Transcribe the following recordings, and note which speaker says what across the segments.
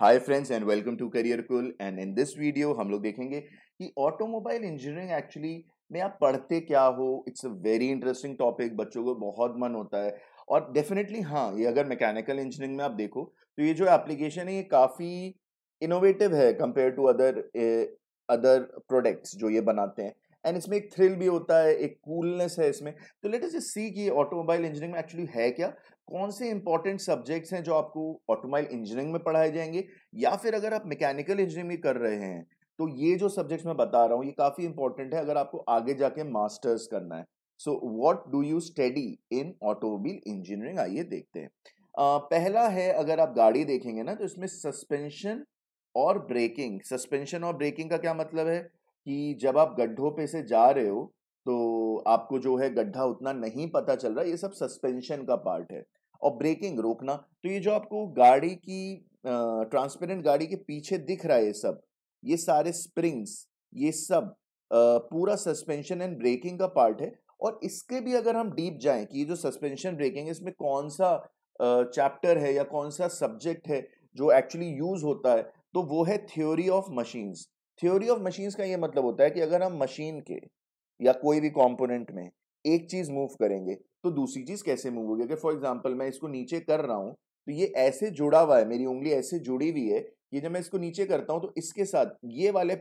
Speaker 1: High friends and welcome to career cool and in this video हम लोग देखेंगे कि ऑटोमोबाइल इंजीनियरिंग एक्चुअली में आप पढ़ते क्या हो it's a very interesting topic बच्चों को बहुत मन होता है और डेफिनेटली हाँ ये अगर मैकेनिकल इंजीनियरिंग में आप देखो तो ये जो एप्लीकेशन है ये काफ़ी इनोवेटिव है compare to other other products जो ये बनाते हैं एंड इसमें एक थ्रिल भी होता है एक कूलनेस है इसमें तो लेट अस सी कि ऑटोमोबाइल इंजीनियरिंग में एक्चुअली है क्या कौन से इंपॉर्टेंट सब्जेक्ट्स हैं जो आपको ऑटोमोबाइल इंजीनियरिंग में पढ़ाए जाएंगे या फिर अगर आप मैकेनिकल इंजीनियरिंग कर रहे हैं तो ये जो सब्जेक्ट्स मैं बता रहा हूँ ये काफ़ी इंपॉर्टेंट है अगर आपको आगे जाके मास्टर्स करना है so what do you study in automobile engineering आइए देखते हैं uh, पहला है अगर आप गाड़ी देखेंगे ना तो इसमें सस्पेंशन और ब्रेकिंग सस्पेंशन और ब्रेकिंग का क्या मतलब है कि जब आप गड्ढों पे से जा रहे हो तो आपको जो है गड्ढा उतना नहीं पता चल रहा ये सब सस्पेंशन का पार्ट है और ब्रेकिंग रोकना तो ये जो आपको गाड़ी की ट्रांसपेरेंट गाड़ी के पीछे दिख रहा है ये सब ये सारे स्प्रिंग्स ये सब आ, पूरा सस्पेंशन एंड ब्रेकिंग का पार्ट है और इसके भी अगर हम डीप जाएं कि ये जो सस्पेंशन ब्रेकिंग है इसमें कौन सा चैप्टर है या कौन सा सब्जेक्ट है जो एक्चुअली यूज़ होता है तो वो है theory of machines theory of machines का ये मतलब होता है कि अगर हम मशीन के या कोई भी कॉम्पोनेंट में एक चीज मूव करेंगे तो दूसरी चीज कैसे मूव होगी अगर फॉर एग्जाम्पल मैं इसको नीचे कर रहा हूँ तो ये ऐसे जुड़ा हुआ है मेरी उंगली ऐसे जुड़ी हुई है कि जब मैं इसको नीचे करता हूँ तो इसके साथ ये वाले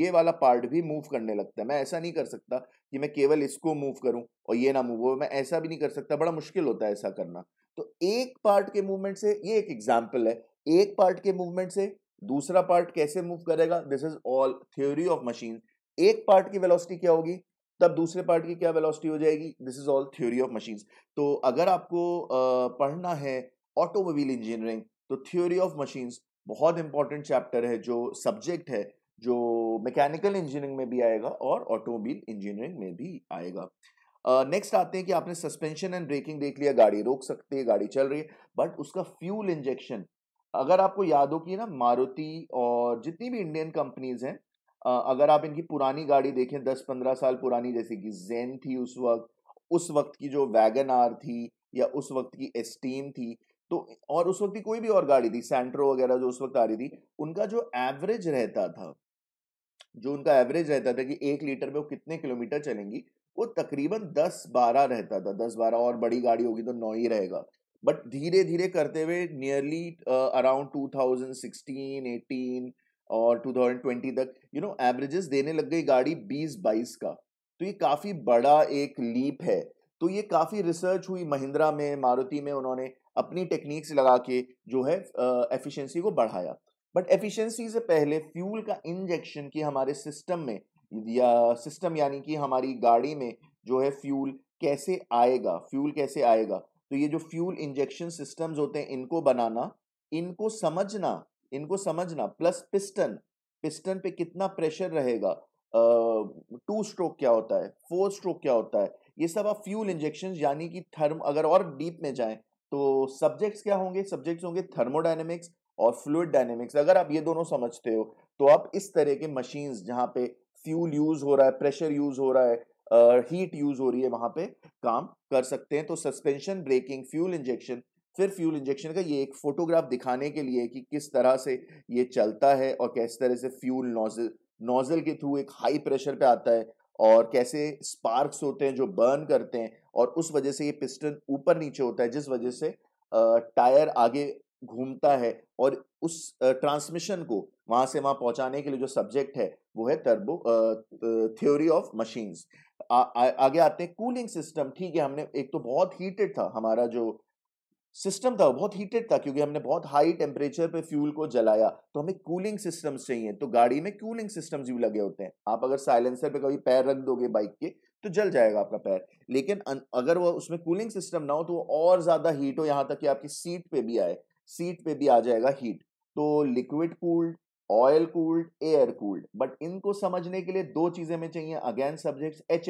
Speaker 1: ये वाला पार्ट भी मूव करने लगता है मैं ऐसा नहीं कर सकता कि मैं केवल इसको मूव करूं और ये ना मूव हो मैं ऐसा भी नहीं कर सकता बड़ा मुश्किल होता है ऐसा करना तो एक पार्ट के मूवमेंट से ये एक एग्जाम्पल है एक पार्ट के मूवमेंट से दूसरा पार्ट कैसे मूव करेगा this is all theory of machine एक पार्ट की वेलोसिटी क्या होगी तब दूसरे पार्ट की क्या वेलोसिटी हो जाएगी this is all theory of machines तो अगर आपको पढ़ना है ऑटोमोबाइल इंजीनियरिंग तो थ्योरी ऑफ मशीन्स बहुत इंपॉर्टेंट चैप्टर है जो सब्जेक्ट है जो मैकेनिकल इंजीनियरिंग में भी आएगा और ऑटोमोबाइल इंजीनियरिंग में भी आएगा नेक्स्ट uh, आते हैं कि आपने सस्पेंशन एंड ब्रेकिंग देख लिया गाड़ी रोक सकते है गाड़ी चल रही है बट उसका फ्यूल इंजेक्शन अगर आपको याद हो कि ना मारुति और जितनी भी इंडियन कंपनीज हैं अगर आप इनकी पुरानी गाड़ी देखें दस पंद्रह साल पुरानी जैसे कि जेन थी उस वक्त उस वक्त की जो वैगन आर थी या उस वक्त की एस्टीम थी तो और उस वक्त की कोई भी और गाड़ी थी सेंट्रो वगैरह जो उस वक्त आ रही थी उनका जो एवरेज रहता था जो उनका एवरेज रहता था कि एक लीटर में वो कितने किलोमीटर चलेंगी वो तकरीबन दस बारह रहता था दस बारह और बड़ी गाड़ी होगी तो नौ ही रहेगा बट धीरे धीरे करते हुए nearly around two thousand sixteen eighteen और 2020 तक यू नो एवरेजेस देने लग गई गाड़ी बीस बाईस का तो ये काफ़ी बड़ा एक लीप है तो ये काफ़ी रिसर्च हुई महिंद्रा में मारुति में उन्होंने अपनी टेक्निक्स लगा के जो है एफिशिएंसी को बढ़ाया बट एफिशिएंसी से पहले फ्यूल का इंजेक्शन की हमारे सिस्टम में या सिस्टम यानी कि हमारी गाड़ी में जो है फ्यूल कैसे आएगा फ्यूल कैसे आएगा तो ये जो फ्यूल इंजेक्शन सिस्टम्स होते हैं इनको बनाना इनको समझना इनको समझना प्लस पिस्टन पिस्टन पे कितना प्रेशर रहेगा टू स्ट्रोक क्या होता है फोर स्ट्रोक क्या होता है ये सब आप फ्यूल इंजेक्शन यानी कि थर्म अगर और डीप में जाएं तो सब्जेक्ट्स क्या होंगे सब्जेक्ट्स होंगे थर्मोडाइनमिक्स और फ्लूड डायनेमिक्स अगर आप ये दोनों समझते हो तो आप इस तरह के मशीन्स जहाँ पे फ्यूल यूज हो रहा है प्रेशर यूज हो रहा है हीट uh, यूज हो रही है वहां पे काम कर सकते हैं तो सस्पेंशन ब्रेकिंग फ्यूल इंजेक्शन फिर फ्यूल इंजेक्शन का ये एक फोटोग्राफ दिखाने के लिए कि किस तरह से ये चलता है और किस तरह से फ्यूल नोजल नोजल के थ्रू एक हाई प्रेशर पे आता है और कैसे स्पार्क्स होते हैं जो बर्न करते हैं और उस वजह से ये पिस्टन ऊपर नीचे होता है जिस वजह से टायर आगे घूमता है और उस ट्रांसमिशन को वहां से वहां पहुंचाने के लिए जो सब्जेक्ट है वो है टर्बो थ्योरी ऑफ मशीन्स आगे आते हैं कूलिंग सिस्टम ठीक है हमने एक तो बहुत हीटेड था हमारा जो सिस्टम था बहुत हीटेड था क्योंकि हमने बहुत हाई टेम्परेचर पे फ्यूल को जलाया तो हमें कूलिंग सिस्टम्स चाहिए तो गाड़ी में कूलिंग सिस्टम्स भी लगे होते हैं आप अगर साइलेंसर पे कभी पैर रख दोगे बाइक के तो जल जाएगा आपका पैर लेकिन अगर वो उसमें कूलिंग सिस्टम ना हो तो वो और ज़्यादा हीट हो यहाँ तक कि आपकी सीट पे भी आए सीट पे भी आ जाएगा हीट तो liquid cooled oil cooled air cooled but इनको समझने के लिए दो चीज़ें हमें चाहिए again subject H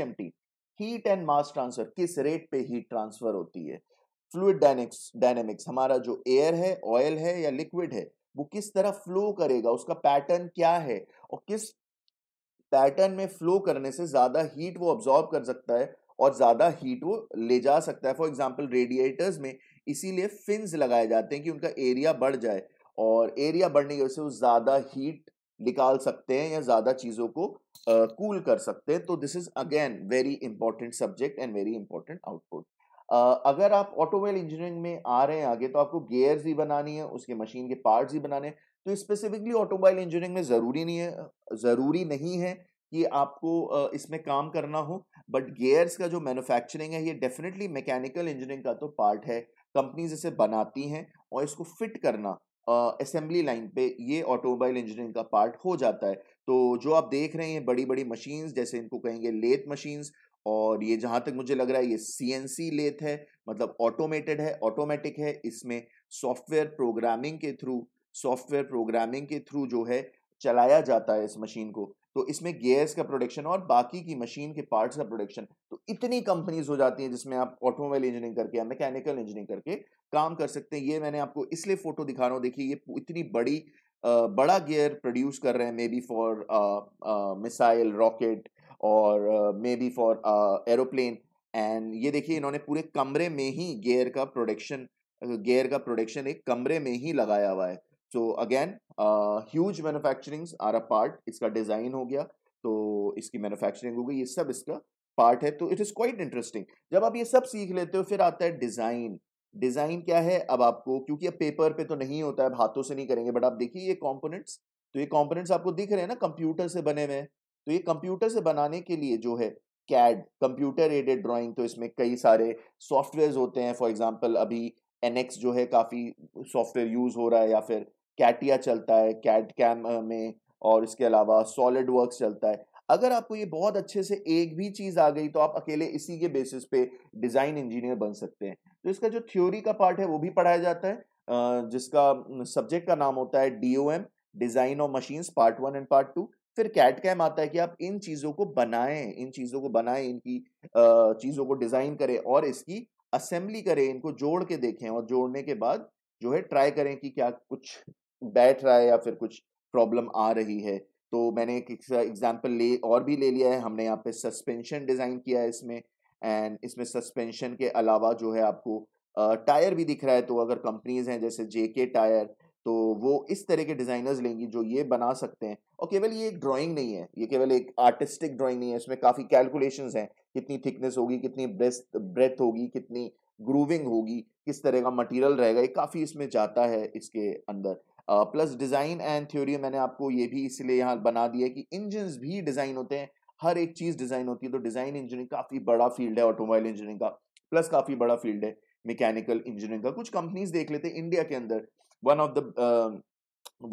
Speaker 1: heat and mass transfer किस रेट पे हीट ट्रांसफर होती है फ्लूड डायनेक्स डायनेमिक्स हमारा जो एयर है ऑयल है या लिक्विड है वो किस तरह फ्लो करेगा उसका पैटर्न क्या है और किस पैटर्न में फ्लो करने से ज़्यादा हीट वो ऑब्जॉर्व कर सकता है और ज़्यादा हीट वो ले जा सकता है फॉर एग्जाम्पल रेडिएटर्स में इसीलिए फिन्स लगाए जाते हैं कि उनका एरिया बढ़ जाए और एरिया बढ़ने की वजह से वो ज़्यादा हीट निकाल सकते हैं या ज़्यादा चीज़ों को कूल uh, cool कर सकते हैं तो this is again very important subject and very important output अगर आप ऑटोमोबाइल इंजीनियरिंग में आ रहे हैं आगे तो आपको गेयर्स ही बनानी है उसके मशीन के पार्ट्स ही बनाने हैं तो स्पेसिफिकली ऑटोमोबाइल इंजीनियरिंग में ज़रूरी नहीं है ज़रूरी नहीं है कि आपको इसमें काम करना हो बट गेयर्स का जो मैन्युफैक्चरिंग है ये डेफिनेटली मैकेनिकल इंजीनियरिंग का तो पार्ट है कंपनीज इसे बनाती हैं और इसको फिट करना असेंबली लाइन पे ये ऑटोमोबाइल इंजीनियरिंग का पार्ट हो जाता है तो जो आप देख रहे हैं बड़ी बड़ी मशीन्स जैसे इनको कहेंगे लेथ मशीन्स और ये जहाँ तक मुझे लग रहा है ये सी एन सी लेथ है मतलब ऑटोमेटेड है ऑटोमेटिक है इसमें सॉफ्टवेयर प्रोग्रामिंग के थ्रू सॉफ्टवेयर प्रोग्रामिंग के थ्रू जो है चलाया जाता है इस मशीन को तो इसमें गेयर्स का प्रोडक्शन और बाकी की मशीन के पार्ट्स का प्रोडक्शन तो इतनी कंपनीज हो जाती हैं जिसमें आप ऑटोमोबाइल इंजीनियरिंग करके या मैकेनिकल इंजीनियरिंग करके काम कर सकते हैं ये मैंने आपको इसलिए फोटो दिखा रहा हूँ देखिए ये इतनी बड़ी आ, बड़ा गेयर प्रोड्यूस कर रहे हैं maybe for missile rocket और maybe for aeroplane and ये देखिए इन्होंने पूरे कमरे में ही गेयर का प्रोडक्शन गेयर का प्रोडक्शन एक कमरे में ही लगाया हुआ है so again huge manufacturing are a part इसका डिज़ाइन हो गया तो इसकी मैनुफैक्चरिंग हो गई ये सब इसका पार्ट है तो इट इज़ क्वाइट इंटरेस्टिंग जब आप ये सब सीख लेते हो फिर आता है डिज़ाइन डिज़ाइन क्या है अब आपको क्योंकि अब पेपर पे तो नहीं होता है अब हाथों से नहीं करेंगे बट आप देखिए ये कॉम्पोनेंट्स तो ये कॉम्पोनेंट्स आपको दिख रहे हैं ना कंप्यूटर से बने हुए हैं तो ये कंप्यूटर से बनाने के लिए जो है कैड कंप्यूटर एडेड ड्राइंग तो इसमें कई सारे सॉफ्टवेयर होते हैं फॉर एग्जाम्पल अभी एनएक्स जो है काफ़ी सॉफ्टवेयर यूज़ हो रहा है या फिर कैटिया चलता है कैट कैम में और इसके अलावा सॉलिड वर्क चलता है अगर आपको ये बहुत अच्छे से एक भी चीज़ आ गई तो आप अकेले इसी के बेसिस पे डिज़ाइन इंजीनियर बन सकते हैं तो इसका जो थ्योरी का पार्ट है वो भी पढ़ाया जाता है जिसका सब्जेक्ट का नाम होता है D O M design of machine part one and part two फिर कैट कैम आता है कि आप इन चीज़ों को बनाएं इन चीज़ों को बनाएं इनकी चीज़ों को डिज़ाइन करें और इसकी असेंबली करें इनको जोड़ के देखें और जोड़ने के बाद जो है ट्राई करें कि क्या कुछ बैठ रहा है या फिर कुछ प्रॉब्लम आ रही है तो मैंने एक एग्जाम्पल ले और भी ले लिया है हमने यहाँ पे सस्पेंशन डिज़ाइन किया है इसमें एंड इसमें सस्पेंशन के अलावा जो है आपको टायर भी दिख रहा है तो अगर कंपनीज हैं जैसे जेके टायर तो वो इस तरह के डिज़ाइनर्स लेंगी जो ये बना सकते हैं और केवल ये एक ड्राइंग नहीं है ये केवल एक आर्टिस्टिक ड्राइंग नहीं है इसमें काफ़ी कैलकुलेशन हैं कितनी थिकनेस होगी कितनी ब्रेस्थ ब्रेथ होगी कितनी ग्रूविंग होगी किस तरह का मटेरियल रहेगा ये काफ़ी इसमें जाता है इसके अंदर प्लस डिज़ाइन एंड थ्योरी मैंने आपको ये भी इसलिए यहाँ बना दिया कि इंजन भी डिज़ाइन होते हैं हर एक चीज़ डिज़ाइन होती है तो डिज़ाइन इंजीनियरिंग काफ़ी बड़ा फील्ड है ऑटोमोबाइल इंजीनियरिंग का प्लस काफ़ी बड़ा फील्ड है मैकेनिकल इंजीनियरिंग का कुछ कंपनीज देख लेते हैं इंडिया के अंदर one of the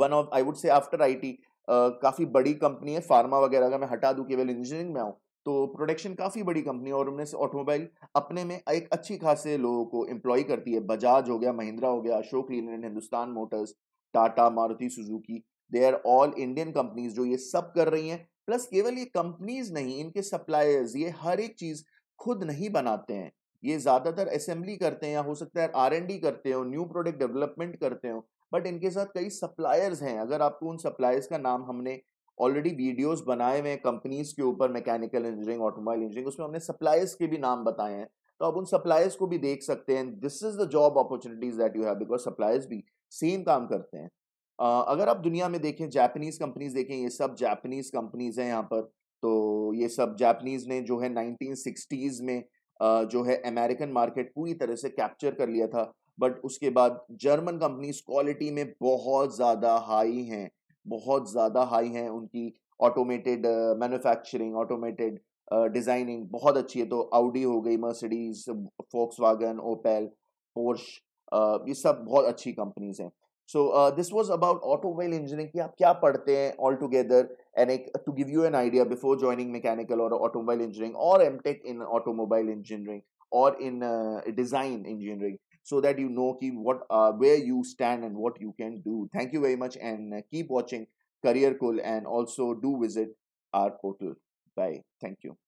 Speaker 1: one of I would say after IT काफ़ी बड़ी कंपनी है फार्मा वगैरह अगर मैं हटा दूं केवल इंजीनियरिंग में आऊँ तो प्रोडक्शन काफ़ी बड़ी कंपनी है और उनमें से ऑटोमोबाइल अपने में एक अच्छी खासे लोगों को एम्प्लॉय करती है बजाज हो गया महिंद्रा हो गया Ashok Leyland Hindustan motors Tata Maruti Suzuki they are all Indian companies जो ये सब कर रही हैं प्लस केवल ये कंपनीज नहीं इनके सप्लायर्स ये हर एक चीज़ खुद नहीं बनाते हैं ये ज़्यादातर असेंबली करते हैं या हो सकता है आर करते हो न्यू प्रोडक्ट डेवलपमेंट करते हो बट इनके साथ कई सप्लायर्स हैं अगर आपको उन सप्लायर्स का नाम हमने ऑलरेडी वीडियोस बनाए हुए हैं कंपनीज के ऊपर मैकेनिकल इंजीनियरिंग ऑटोमोबाइल इंजीनियरिंग उसमें हमने सप्लायर्स के भी नाम बताए हैं तो आप उन सप्लायर्स को भी देख सकते हैं this is the job opportunities that you have because suppliers भी सेम काम करते हैं uh, अगर आप दुनिया में देखें जापानीज कंपनीज देखें ये सब जापानीज कंपनीज हैं यहाँ पर तो ये सब जापानीज ने जो है नाइनटीन में जो है अमेरिकन मार्केट पूरी तरह से कैप्चर कर लिया था बट उसके बाद जर्मन कंपनीज क्वालिटी में बहुत ज़्यादा हाई हैं बहुत ज़्यादा हाई हैं उनकी ऑटोमेटेड मैन्युफैक्चरिंग ऑटोमेटेड डिज़ाइनिंग बहुत अच्छी है तो आउडी हो गई Mercedes Volkswagen Opel Porsche ये सब बहुत अच्छी कंपनीज हैं So uh, this was about automobile engineering. कि आप क्या पढ़ते हैं all together and to give you an idea before joining mechanical or automobile engineering or MTech in automobile engineering or in uh, design engineering so that you know ki what uh, where you stand and what you can do. Thank you very much and uh, keep watching Career Cool and also do visit our portal. Bye. Thank you.